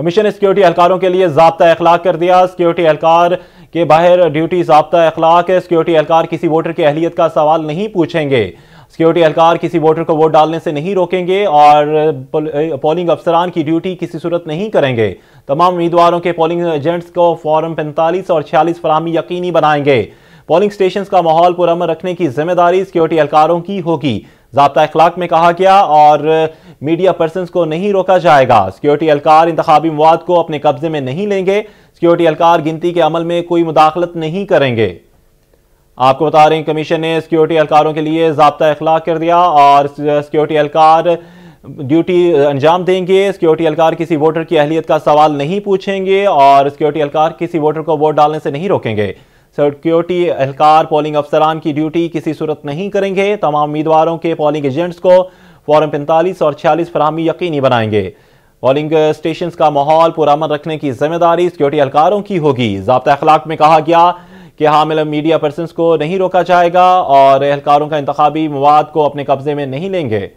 commission ने security एहलकारों के लिए जबता अखलाक कर दिया सिक्योरिटी एहलकार के बाहर ड्यूटी जबता अखलाक सिक्योरिटी एहलकार किसी वोटर की अहलियत का सवाल नहीं पूछेंगे सिक्योरिटी एहलकार किसी वोटर को वोट डालने से नहीं रोकेंगे और पोलिंग अफसरान की ड्यूटी किसी सूरत नहीं करेंगे तमाम उम्मीदवारों के पोलिंग एजेंट्स को फॉर्म पैंतालीस और छियालीस फरहमी यकीनी बनाएंगे पोलिंग स्टेशन का माहौल पुरम रखने की जिम्मेदारी सिक्योरिटी एहलकारों की होगी जबता अखलाक में कहा गया और मीडिया पर्सन को नहीं रोका जाएगा सिक्योरिटी एहलकार इंतबी मवाद को अपने कब्जे में नहीं लेंगे सिक्योरिटी एहलकार गिनती के अमल में कोई मुदाखलत नहीं करेंगे आपको बता रहे हैं कमीशन ने सिक्योरिटी एहलकारों के लिए जबता अखलाक कर दिया और सिक्योरिटी एहलकार ड्यूटी अंजाम देंगे सिक्योरिटी एहलकार किसी वोटर की अहलियत का सवाल नहीं पूछेंगे और सिक्योरिटी एहलकार किसी वोटर को वोट डालने से नहीं रोकेंगे सिक्योरिटी एहलकार पोलिंग अफसरान की ड्यूटी किसी सूरत नहीं करेंगे तमाम उम्मीदवारों के पोलिंग एजेंट्स को फॉरम पैंतालीस और छियालीस फरहमी यकीनी बनाएंगे पोलिंग स्टेशन का माहौल पुरामन रखने की जिम्मेदारी सिक्योरिटी अहलकारों की होगी जबता अखलाक में कहा गया कि हामिल मीडिया पर्सन को नहीं रोका जाएगा और एहलकारों का इंतबी मवाद को अपने कब्जे में नहीं लेंगे